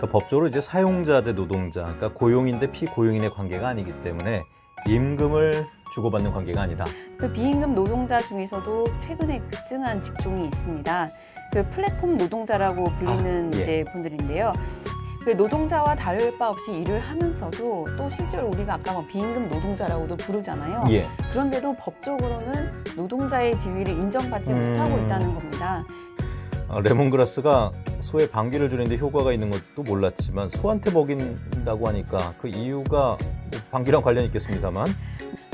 그러니까 법적으로 이제 사용자 대 노동자, 그러니까 고용인 대 피고용인의 관계가 아니기 때문에 임금을 주고받는 관계가 아니다. 그 비임금 노동자 중에서도 최근에 급증한 직종이 있습니다. 그 플랫폼 노동자라고 불리는 아, 예. 이제 분들인데요. 그 노동자와 다를 바 없이 일을 하면서도 또 실제로 우리가 아까 뭐 비임금 노동자라고도 부르잖아요. 예. 그런데도 법적으로는 노동자의 지위를 인정받지 음... 못하고 있다는 겁니다. 아, 레몬그라스가 소의 방귀를 줄이는데 효과가 있는 것도 몰랐지만 소한테 먹인다고 하니까 그 이유가 방귀랑 관련이 있겠습니다만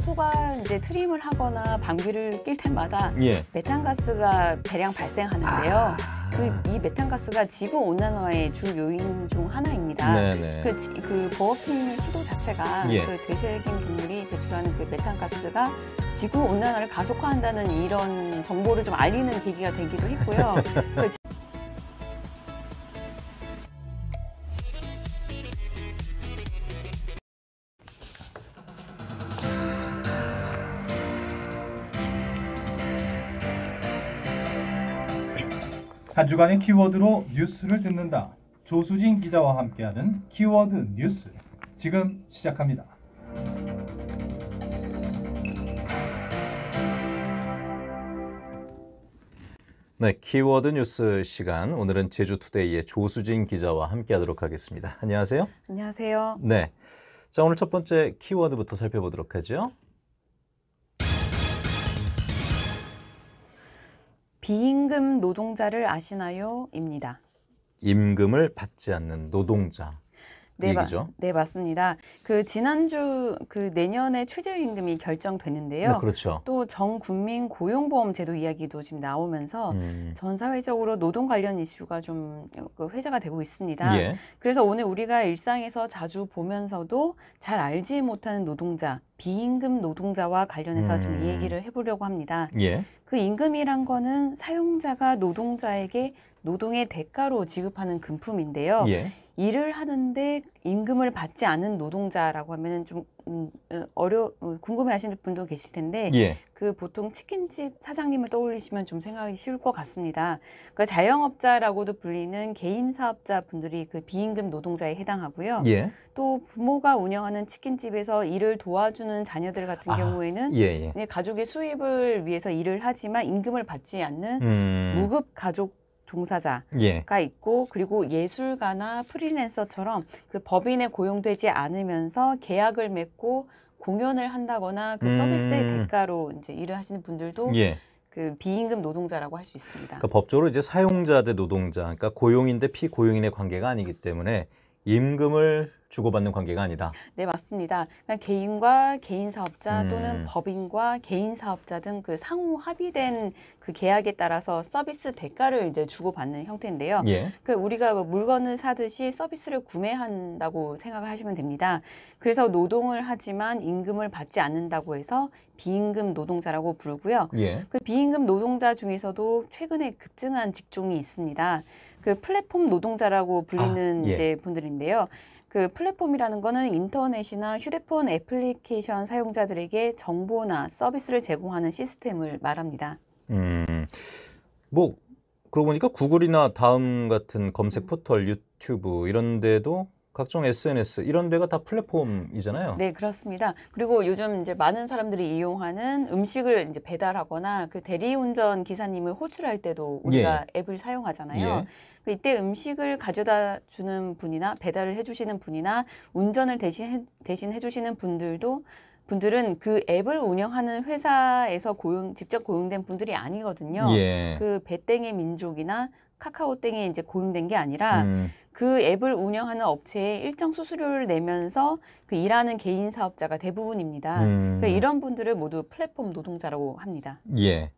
소가 이제 트림을 하거나 방귀를 낄 때마다 예. 메탄가스가 대량 발생하는데요. 아... 그이 메탄가스가 지구 온난화의 주 요인 중 하나입니다. 그, 그 버거킹 시도 자체가 예. 그 되새긴 동물이 배출하는 그 메탄가스가 지구 온난화를 가속화한다는 이런 정보를 좀 알리는 계기가 되기도 했고요. 그한 주간의 키워드로 뉴스를 듣는다. 조수진 기자와 함께하는 키워드 뉴스 지금 시작합니다. 네, 키워드 뉴스 시간 오늘은 제주투데이의 조수진 기자와 함께하도록 하겠습니다. 안녕하세요. 안녕하세요. 네, 자 오늘 첫 번째 키워드부터 살펴보도록 하죠. 비임금 노동자를 아시나요? 입니다. 임금을 받지 않는 노동자. 그 네, 얘죠 마, 네 맞습니다. 그 지난주 그 내년에 최저임금이 결정됐는데요. 네, 그렇죠. 또전 국민 고용보험 제도 이야기도 지금 나오면서 음. 전 사회적으로 노동 관련 이슈가 좀 그 회자가 되고 있습니다. 예. 그래서 오늘 우리가 일상에서 자주 보면서도 잘 알지 못하는 노동자, 비임금 노동자와 관련해서 음. 좀이 얘기를 해보려고 합니다. 예. 그 임금이란 거는 사용자가 노동자에게 노동의 대가로 지급하는 금품인데요. 예. 일을 하는데 임금을 받지 않은 노동자라고 하면은 좀 음, 어, 어려 어, 궁금해하시는 분도 계실 텐데 예. 그 보통 치킨집 사장님을 떠올리시면 좀 생각이 쉬울 것 같습니다. 그 자영업자라고도 불리는 개인 사업자 분들이 그 비임금 노동자에 해당하고요. 예. 또 부모가 운영하는 치킨집에서 일을 도와주는 자녀들 같은 아, 경우에는 예, 예. 가족의 수입을 위해서 일을 하지만 임금을 받지 않는 음. 무급 가족 종사자가 예. 있고 그리고 예술가나 프리랜서처럼 그 법인에 고용되지 않으면서 계약을 맺고 공연을 한다거나 그 서비스의 음. 대가로 이제 일을 하시는 분들도 예. 그 비임금 노동자라고 할 수 있습니다. 그러니까 법적으로 이제 사용자 대 노동자, 그러니까 고용인 대 피고용인의 관계가 아니기 때문에 임금을 주고받는 관계가 아니다. 네, 맞습니다. 그러 그러니까 개인과 개인 사업자 음. 또는 법인과 개인 사업자 등 그 상호 합의된 그 계약에 따라서 서비스 대가를 이제 주고받는 형태인데요. 예. 그 우리가 뭐 물건을 사듯이 서비스를 구매한다고 생각을 하시면 됩니다. 그래서 노동을 하지만 임금을 받지 않는다고 해서 비임금 노동자라고 부르고요. 예. 그 비임금 노동자 중에서도 최근에 급증한 직종이 있습니다. 그 플랫폼 노동자라고 불리는 아, 예. 이제 분들인데요. 그 플랫폼이라는 거는 인터넷이나 휴대폰 애플리케이션 사용자들에게 정보나 서비스를 제공하는 시스템을 말합니다. 음, 뭐 그러고 보니까 구글이나 다음 같은 검색 포털, 유튜브 이런 데도 각종 SNS 이런 데가 다 플랫폼이잖아요. 네, 그렇습니다. 그리고 요즘 이제 많은 사람들이 이용하는 음식을 이제 배달하거나 그 대리운전 기사님을 호출할 때도 우리가 예. 앱을 사용하잖아요. 예. 이때 음식을 가져다 주는 분이나 배달을 해주시는 분이나 운전을 대신 해, 대신 해주시는 분들도 분들은 그 앱을 운영하는 회사에서 고용 직접 고용된 분들이 아니거든요. 예. 그 배땡의 민족이나 카카오땡에 이제 고용된 게 아니라 음. 그 앱을 운영하는 업체에 일정 수수료를 내면서 그 일하는 개인 사업자가 대부분입니다. 음. 그러니까 이런 분들을 모두 플랫폼 노동자라고 합니다. 예.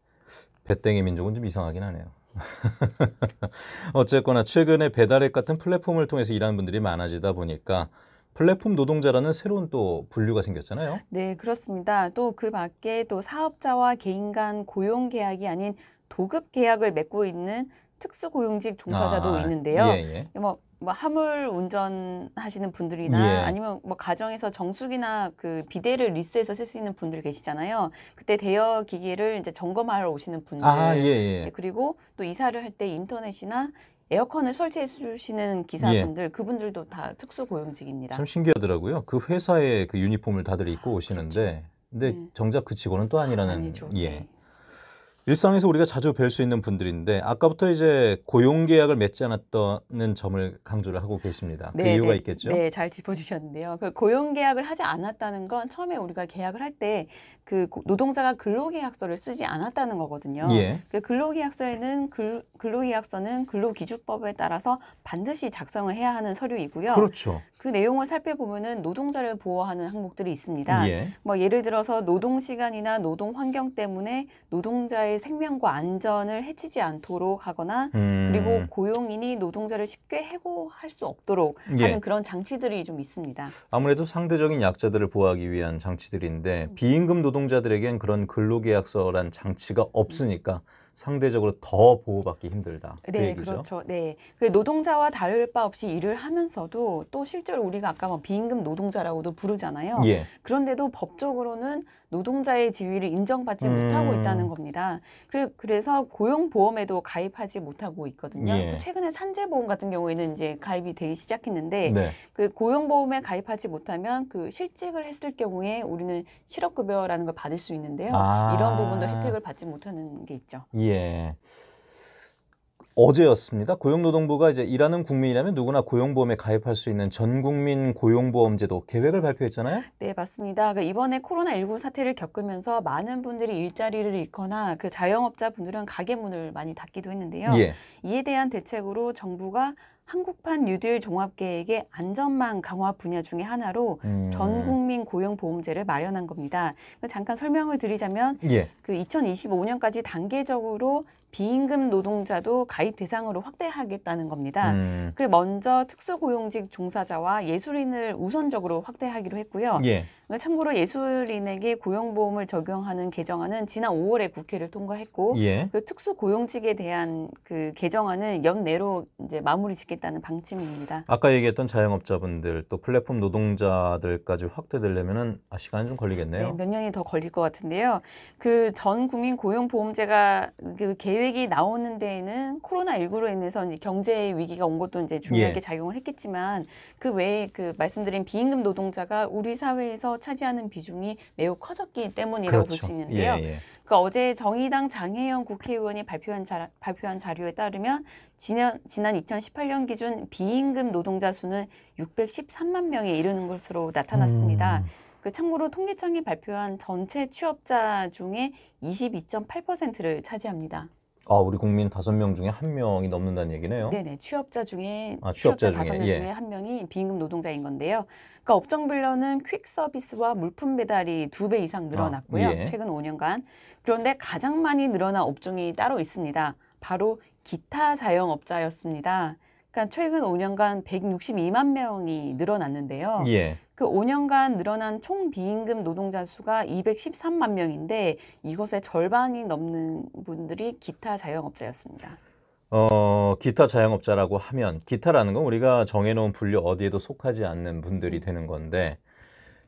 배땡의 민족은 좀 이상하긴 하네요. 어쨌거나 최근에 배달앱 같은 플랫폼을 통해서 일하는 분들이 많아지다 보니까 플랫폼 노동자라는 새로운 또 분류가 생겼잖아요. 네, 그렇습니다. 또 그 밖에 또 사업자와 개인 간 고용 계약이 아닌 도급 계약을 맺고 있는 특수고용직 종사자도 아, 있는데요. 예, 예. 뭐뭐 화물 운전하시는 분들이나 예. 아니면 뭐 가정에서 정수기나 그 비데를 리스해서 쓸 수 있는 분들 계시잖아요. 그때 대여 기기를 이제 점검하러 오시는 분들. 아, 예, 예. 네, 그리고 또 이사를 할 때 인터넷이나 에어컨을 설치해 주시는 기사분들 예. 그분들도 다 특수 고용직입니다. 참 신기하더라고요. 그 회사의 그 유니폼을 다들 입고 아, 오시는데 아, 그렇죠. 근데 네. 정작 그 직원은 또 아니라는 아니죠. 예. 네. 일상에서 우리가 자주 뵐 수 있는 분들인데 아까부터 이제 고용 계약을 맺지 않았다는 점을 강조를 하고 계십니다. 그 네, 그 이유가 네, 있겠죠? 네, 잘 짚어주셨는데요. 그 고용 계약을 하지 않았다는 건 처음에 우리가 계약을 할때 그 노동자가 근로계약서를 쓰지 않았다는 거거든요. 예. 그 근로계약서에는 글, 근로계약서는 근로기준법에 따라서 반드시 작성을 해야 하는 서류이고요. 그렇죠. 그 내용을 살펴보면은 노동자를 보호하는 항목들이 있습니다. 예. 뭐 예를 들어서 노동 시간이나 노동 환경 때문에 노동자의 생명과 안전을 해치지 않도록 하거나 음. 그리고 고용인이 노동자를 쉽게 해고할 수 없도록 예. 하는 그런 장치들이 좀 있습니다. 아무래도 상대적인 약자들을 보호하기 위한 장치들인데 음. 비임금 노동 노동자들에겐 그런 근로계약서란 장치가 없으니까 상대적으로 더 보호받기 힘들다. 그 네, 그렇죠. 네, 그 그렇죠 네. 노동자와 다를 바 없이 일을 하면서도 또 실제로 우리가 아까 뭐 비임금 노동자라고도 부르잖아요. 예. 그런데도 법적으로는 노동자의 지위를 인정받지 음. 못하고 있다는 겁니다. 그래, 서 고용보험에도 가입하지 못하고 있거든요. 예. 그 최근에 산재보험 같은 경우에는 이제 가입이 되기 시작했는데 네. 그 고용보험에 가입하지 못하면 그 실직을 했을 경우에 우리는 실업급여라는 걸 받을 수 있는데요. 아. 이런 부분도 혜택을 받지 못하는 게 있죠. 예. 어제였습니다. 고용노동부가 이제 일하는 국민이라면 누구나 고용보험에 가입할 수 있는 전국민 고용보험제도 계획을 발표했잖아요. 네, 맞습니다. 그 이번에 코로나19 사태를 겪으면서 많은 분들이 일자리를 잃거나 그 자영업자 분들은 가게 문을 많이 닫기도 했는데요. 예. 이에 대한 대책으로 정부가 한국판 뉴딜 종합계획의 안전망 강화 분야 중의 하나로 음. 전 국민 고용보험제를 마련한 겁니다. 잠깐 설명을 드리자면 예. 그 2025년까지 단계적으로 비임금 노동자도 가입 대상으로 확대하겠다는 겁니다. 음. 그 먼저 특수고용직 종사자와 예술인을 우선적으로 확대하기로 했고요. 예. 그러니까 참고로 예술인에게 고용보험을 적용하는 개정안은 지난 5월에 국회를 통과했고, 예. 그 특수고용직에 대한 그 개정안은 연내로 이제 마무리 짓겠다는 방침입니다. 아까 얘기했던 자영업자분들 또 플랫폼 노동자들까지 확대되려면은 아, 시간이 좀 걸리겠네요. 네, 몇 년이 더 걸릴 것 같은데요. 그 전 국민 고용보험제가 그, 그 개, 계획이 나오는 데에는 코로나19로 인해서 이제 경제 위기가 온 것도 이제 중요하게 예. 작용을 했겠지만 그 외에 그 말씀드린 비임금 노동자가 우리 사회에서 차지하는 비중이 매우 커졌기 때문이라고 그렇죠. 볼수 있는데요. 예, 예. 그 어제 정의당 장혜영 국회의원이 발표한, 자, 발표한 자료에 따르면 지난, 지난 2018년 기준 비임금 노동자 수는 613만 명에 이르는 것으로 나타났습니다. 음. 그 참고로 통계청이 발표한 전체 취업자 중에 22.8%를 차지합니다. 아, 우리 국민 다섯 명 중에 한 명이 넘는다는 얘기네요. 네네. 취업자 중에 아, 취업자, 다섯 명 중에, 예. 중에 한 명이 비임금 노동자인 건데요. 그러니까 업종 분류는 퀵 서비스와 물품 배달이 두 배 이상 아, 늘어났고요. 아, 예. 최근 5년간. 그런데 가장 많이 늘어난 업종이 따로 있습니다. 바로 기타 자영업자였습니다. 그러니까 최근 5년간 162만 명이 늘어났는데요. 예. 그 5년간 늘어난 총 비임금 노동자 수가 213만 명인데 이것의 절반이 넘는 분들이 기타 자영업자였습니다. 어, 기타 자영업자라고 하면 기타라는 건 우리가 정해놓은 분류 어디에도 속하지 않는 분들이 되는 건데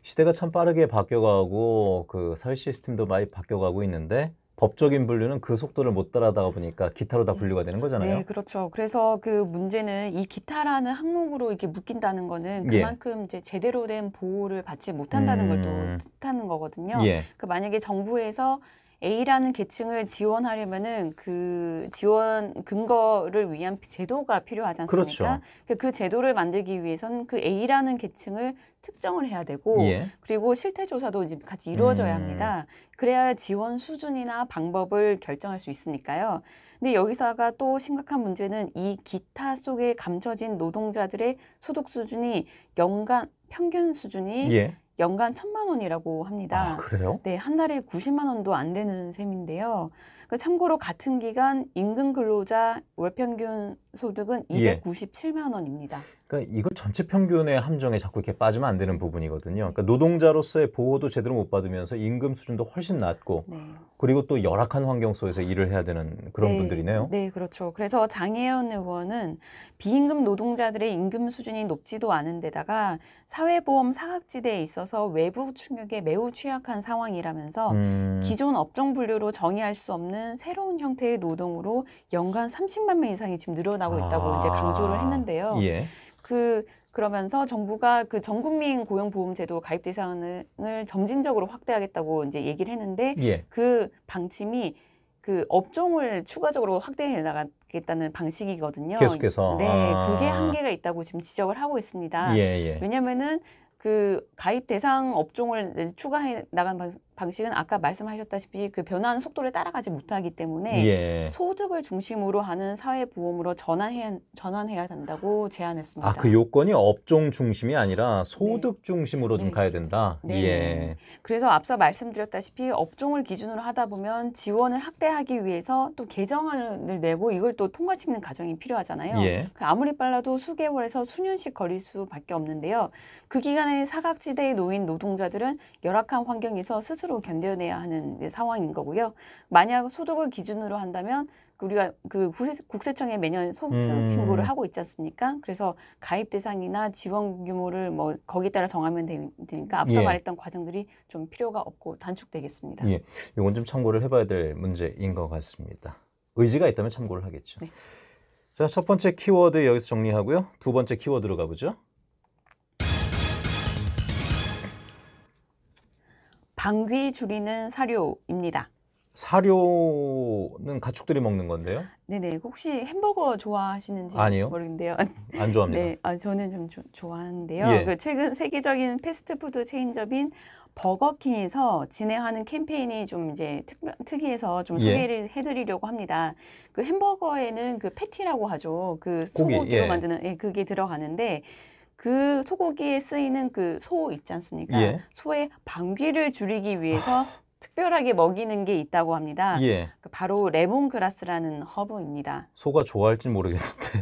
시대가 참 빠르게 바뀌어가고 그 사회 시스템도 많이 바뀌어가고 있는데 법적인 분류는 그 속도를 못 따라다가 보니까 기타로 다 음. 분류가 되는 거잖아요. 네, 그렇죠. 그래서 그 문제는 이 기타라는 항목으로 이렇게 묶인다는 거는 예. 그만큼 예. 이제 제대로 된 보호를 받지 못한다는 음... 걸또 뜻하는 거거든요. 예. 그 만약에 정부에서 A라는 계층을 지원하려면은 그 지원 근거를 위한 제도가 필요하지 않습니까? 그렇죠. 그러니까 그 제도를 만들기 위해선 그 A라는 계층을 특정을 해야 되고 예. 그리고 실태 조사도 이제 같이 이루어져야 음. 합니다. 그래야 지원 수준이나 방법을 결정할 수 있으니까요. 근데 여기서가 또 심각한 문제는 이 기타 속에 감춰진 노동자들의 소득 수준이 연간 평균 수준이 예. 연간 천만 원이라고 합니다. 아, 그래요? 네, 한 달에 90만 원도 안 되는 셈인데요. 그 참고로 같은 기간 임금 근로자 월평균 소득은 297만 예. 원입니다. 그러니까 이걸 전체 평균의 함정에 자꾸 이렇게 빠지면 안 되는 부분이거든요. 그러니까 노동자로서의 보호도 제대로 못 받으면서 임금 수준도 훨씬 낮고 네. 그리고 또 열악한 환경 속에서 일을 해야 되는 그런 네. 분들이네요. 네, 그렇죠. 그래서 장혜연 의원은 비임금 노동자들의 임금 수준이 높지도 않은 데다가 사회보험 사각지대에 있어서 외부 충격에 매우 취약한 상황이라면서 음... 기존 업종 분류로 정의할 수 없는 경우는 새로운 형태의 노동으로 연간 30만 명 이상이 지금 늘어나고 있다고 아. 이제 강조를 했는데요. 예. 그 그러면서 정부가 그 전국민 고용보험제도 가입 대상을 점진적으로 확대하겠다고 이제 얘기를 했는데 예. 그 방침이 그 업종을 추가적으로 확대해 나가겠다는 방식이거든요. 계속해서 네, 아. 그게 한계가 있다고 지금 지적을 하고 있습니다. 예, 예. 왜냐면은 그 가입 대상 업종을 추가해 나간 방식 방식은 아까 말씀하셨다시피 그 변화하는 속도를 따라가지 못하기 때문에 예. 소득을 중심으로 하는 사회보험으로 전환해야, 전환해야 된다고 제안했습니다. 아, 그 요건이 업종 중심이 아니라 소득 네. 중심으로 좀 네. 가야 그렇죠. 된다? 네. 예. 그래서 앞서 말씀드렸다시피 업종을 기준으로 하다 보면 지원을 확대하기 위해서 또 개정안을 내고 이걸 또 통과시키는 과정이 필요하잖아요. 예. 그 아무리 빨라도 수개월에서 수년씩 걸릴 수밖에 없는데요. 그 기간에 사각지대에 놓인 노동자들은 열악한 환경에서 스스로 스스로 견뎌내야 하는 상황인 거고요. 만약 소득을 기준으로 한다면 그 우리가 그 국세청에 매년 소득 신고를 음. 하고 있지 않습니까? 그래서 가입 대상이나 지원 규모를 뭐 거기에 따라 정하면 되니까 앞서 예. 말했던 과정들이 좀 필요가 없고 단축되겠습니다. 예. 이건 좀 참고를 해봐야 될 문제인 것 같습니다. 의지가 있다면 참고를 하겠죠. 네. 자, 첫 번째 키워드 여기서 정리하고요. 두 번째 키워드로 가보죠. 방귀 줄이는 사료입니다. 사료는 가축들이 먹는 건데요? 네네. 혹시 햄버거 좋아하시는지 아니요. 모르겠는데요. 안 좋아합니다. 네, 아, 저는 좀 조, 좋아하는데요. 예. 그 최근 세계적인 패스트푸드 체인점인 버거킹에서 진행하는 캠페인이 좀 이제 특, 특이해서 좀 예. 소개를 예. 해드리려고 합니다. 그 햄버거에는 그 패티라고 하죠. 그 소고기로 예. 만드는 예, 그게 들어가는데 그 소고기에 쓰이는 그 소 있지 않습니까? 예. 소의 방귀를 줄이기 위해서 아. 특별하게 먹이는 게 있다고 합니다. 예. 그 바로 레몬그라스라는 허브입니다. 소가 좋아할진 모르겠는데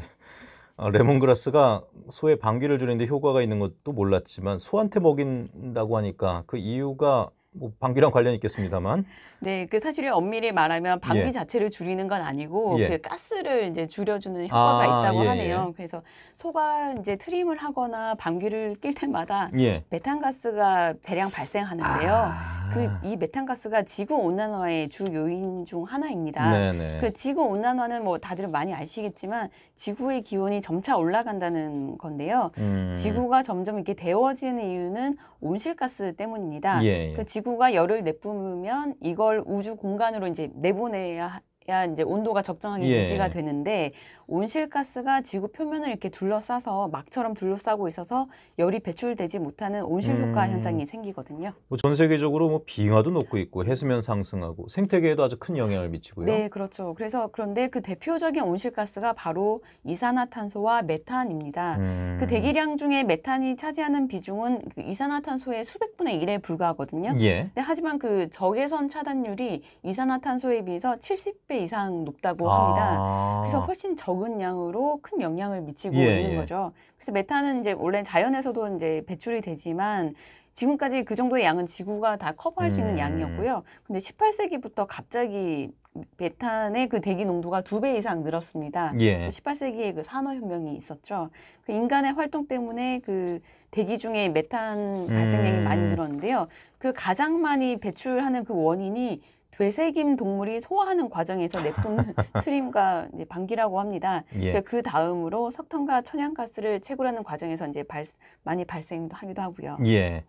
아, 레몬그라스가 소의 방귀를 줄이는데 효과가 있는 것도 몰랐지만 소한테 먹인다고 하니까 그 이유가 뭐 방귀랑 관련이 있겠습니다만. 네, 그 사실은 엄밀히 말하면 방귀 예. 자체를 줄이는 건 아니고 예. 그 가스를 이제 줄여주는 아, 효과가 아, 있다고 예, 예, 하네요. 그래서 소가 이제 트림을 하거나 방귀를 낄 때마다 예. 메탄 가스가 대량 발생하는데요. 아. 그이 아. 메탄가스가 지구 온난화의 주 요인 중 하나입니다. 네네. 그 지구 온난화는 뭐 다들 많이 아시겠지만 지구의 기온이 점차 올라간다는 건데요. 음. 지구가 점점 이렇게 데워지는 이유는 온실가스 때문입니다. 예, 예. 그 지구가 열을 내뿜으면 이걸 우주 공간으로 이제 내보내야 야 이제 온도가 적정하게 예. 유지가 되는데 온실가스가 지구 표면을 이렇게 둘러싸서 막처럼 둘러싸고 있어서 열이 배출되지 못하는 온실 음. 효과 음. 현상이 생기거든요. 뭐전 세계적으로 뭐 빙하도 녹고 있고 해수면 상승하고 생태계에도 아주 큰 영향을 미치고요. 네, 그렇죠. 그래서 그런데 그 대표적인 온실가스가 바로 이산화탄소와 메탄입니다. 그 음. 그 대기량 중에 메탄이 차지하는 비중은 그 이산화탄소의 수백 분의 일에 불과하거든요. 예. 하지만 그 적외선 차단율이 이산화탄소에 비해서 70배 이상 높다고 아. 합니다. 그래서 훨씬 적은 양으로 큰 영향을 미치고 예, 있는 예. 거죠. 그래서 메탄은 이제 원래 자연에서도 이제 배출이 되지만 지금까지 그 정도의 양은 지구가 다 커버할 수 있는 음. 양이었고요. 근데 18세기부터 갑자기 메탄의 그 대기 농도가 두 배 이상 늘었습니다. 예. 18세기에 그 산업혁명이 있었죠. 그 인간의 활동 때문에 그 대기 중에 메탄 발생량이 음. 많이 늘었는데요. 그 가장 많이 배출하는 그 원인이 되새김 동물이 소화하는 과정에서 내뿜는 트림과 방귀라고 합니다. 예. 그러니까 그 다음으로 석탄과 천연가스를 채굴하는 과정에서 이제 발, 많이 발생하기도 하고요. 예.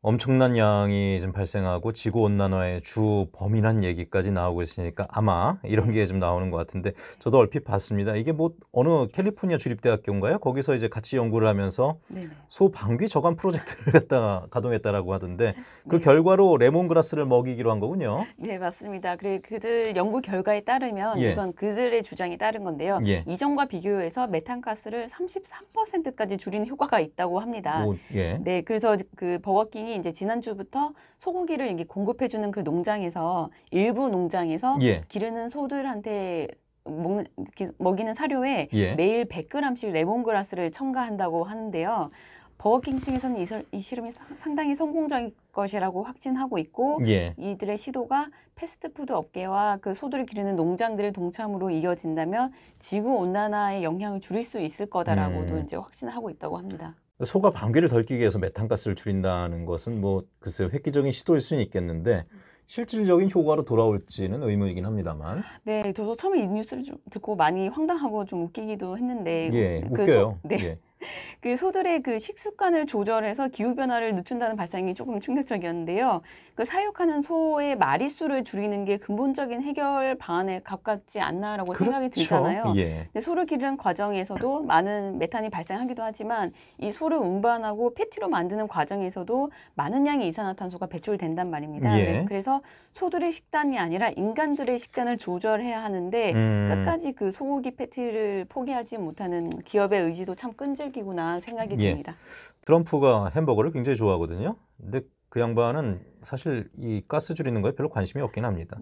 엄청난 양이 좀 발생하고 지구 온난화의 주 범인한 얘기까지 나오고 있으니까 아마 이런 게 좀 나오는 것 같은데 저도 얼핏 봤습니다. 이게 뭐 어느 캘리포니아 주립대학교인가요? 거기서 이제 같이 연구를 하면서 소방귀 저감 프로젝트를 갖다가 가동했다라고 하던데 그 네. 결과로 레몬그라스를 먹이기로 한 거군요. 네 맞습니다. 그래 그들 연구 결과에 따르면 예. 이건 그들의 주장에 따른 건데요. 예. 이전과 비교해서 메탄가스를 33%까지 줄이는 효과가 있다고 합니다. 오, 예. 네 그래서 그 버거킹 시장이 이제 지난주부터 소고기를 이게 공급해주는 그 농장에서 일부 농장에서 예. 기르는 소들한테 먹는, 먹이는 사료에 예. 매일 100g씩 레몬그라스를 첨가한다고 하는데요. 버거킹 층에서는 이, 설, 이 실험이 상당히 성공적인 것이라고 확신하고 있고 예. 이들의 시도가 패스트푸드 업계와 그 소들을 기르는 농장들의 동참으로 이어진다면 지구 온난화의 영향을 줄일 수 있을 거다라고도 음. 이제 확신하고 있다고 합니다. 소가 방귀를 덜 끼기 위해서 메탄가스를 줄인다는 것은 뭐 글쎄 획기적인 시도일 수는 있겠는데 실질적인 효과로 돌아올지는 의문이긴 합니다만. 네, 저도 처음에 이 뉴스를 좀 듣고 많이 황당하고 좀 웃기기도 했는데. 예, 그 웃겨요. 소, 네. 예. 그 소들의 그 식습관을 조절해서 기후 변화를 늦춘다는 발상이 조금 충격적이었는데요. 그 사육하는 소의 마리수를 줄이는 게 근본적인 해결 방안에 가깝지 않나라고 그렇죠. 생각이 들잖아요. 예. 근데 소를 기르는 과정에서도 많은 메탄이 발생하기도 하지만 이 소를 운반하고 패티로 만드는 과정에서도 많은 양의 이산화탄소가 배출된단 말입니다. 예. 네, 그래서 소들의 식단이 아니라 인간들의 식단을 조절해야 하는데 음. 끝까지 그 소고기 패티를 포기하지 못하는 기업의 의지도 참 끈질기구나 생각이 예. 듭니다. 예. 트럼프가 햄버거를 굉장히 좋아하거든요. 근데 그 양반은 사실 이 가스 줄이는 거에 별로 관심이 없긴 합니다.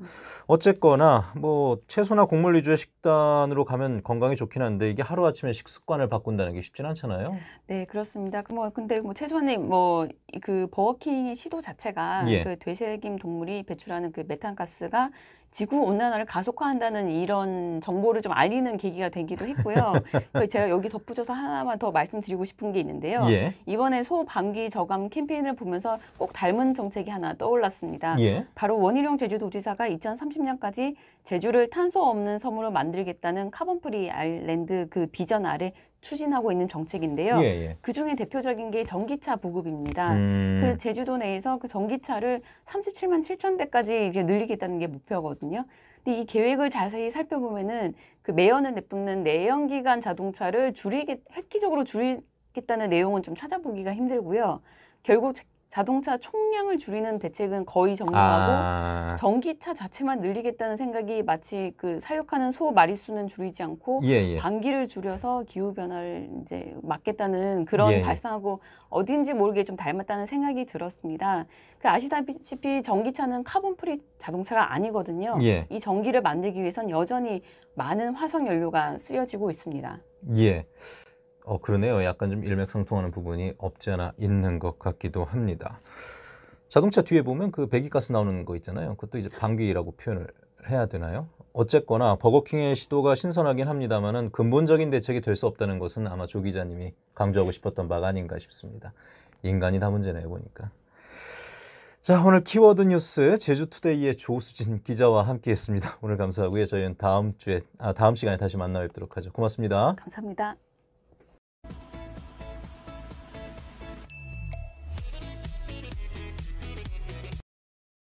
어쨌거나 뭐 채소나 곡물 위주의 식단으로 가면 건강이 좋긴 한데 이게 하루 아침에 식습관을 바꾼다는 게 쉽진 않잖아요. 네 그렇습니다. 그 뭐 근데 뭐 최소한의 뭐그 버거킹의 시도 자체가 예. 그 되새김 동물이 배출하는 그 메탄 가스가 지구 온난화를 가속화한다는 이런 정보를 좀 알리는 계기가 되기도 했고요. 제가 여기 덧붙여서 하나만 더 말씀드리고 싶은 게 있는데요. 예. 이번에 소방기 저감 캠페인을 보면서 꼭 닮은 정책이 하나 떠올랐습니다. 예. 바로 원희룡 제주도지사가 2030년까지 제주를 탄소 없는 섬으로 만들겠다는 카본프리 아일랜드 그 비전 아래 추진하고 있는 정책인데요. 예, 예. 그 중에 대표적인 게 전기차 보급입니다. 음. 그 제주도 내에서 그 전기차를 37만 7천 대까지 이제 늘리겠다는 게 목표거든요. 근데 이 계획을 자세히 살펴보면은 그 매연을 내뿜는 내연기관 자동차를 줄이겠 획기적으로 줄이겠다는 내용은 좀 찾아보기가 힘들고요. 결국 자동차 총량을 줄이는 대책은 거의 정리하고 아. 전기차 자체만 늘리겠다는 생각이 마치 그 사육하는 소 마리수는 줄이지 않고 예, 예. 방귀를 줄여서 기후 변화를 이제 막겠다는 그런 예, 예. 발상하고 어딘지 모르게 좀 닮았다는 생각이 들었습니다. 그 아시다시피 전기차는 카본 프리 자동차가 아니거든요. 예. 이 전기를 만들기 위해선 여전히 많은 화석 연료가 쓰여지고 있습니다. 예. 어, 그러네요. 약간 좀 일맥상통하는 부분이 없지 않아 있는 것 같기도 합니다. 자동차 뒤에 보면 그 배기가스 나오는 거 있잖아요. 그것도 이제 방귀라고 표현을 해야 되나요? 어쨌거나 버거킹의 시도가 신선하긴 합니다만은 근본적인 대책이 될 수 없다는 것은 아마 조 기자님이 강조하고 싶었던 바가 아닌가 싶습니다. 인간이 다 문제네요 보니까. 자 오늘 키워드 뉴스 제주투데이의 조수진 기자와 함께했습니다. 오늘 감사하고요. 저희는 다음 주에 아, 다음 시간에 다시 만나 뵙도록 하죠. 고맙습니다. 감사합니다.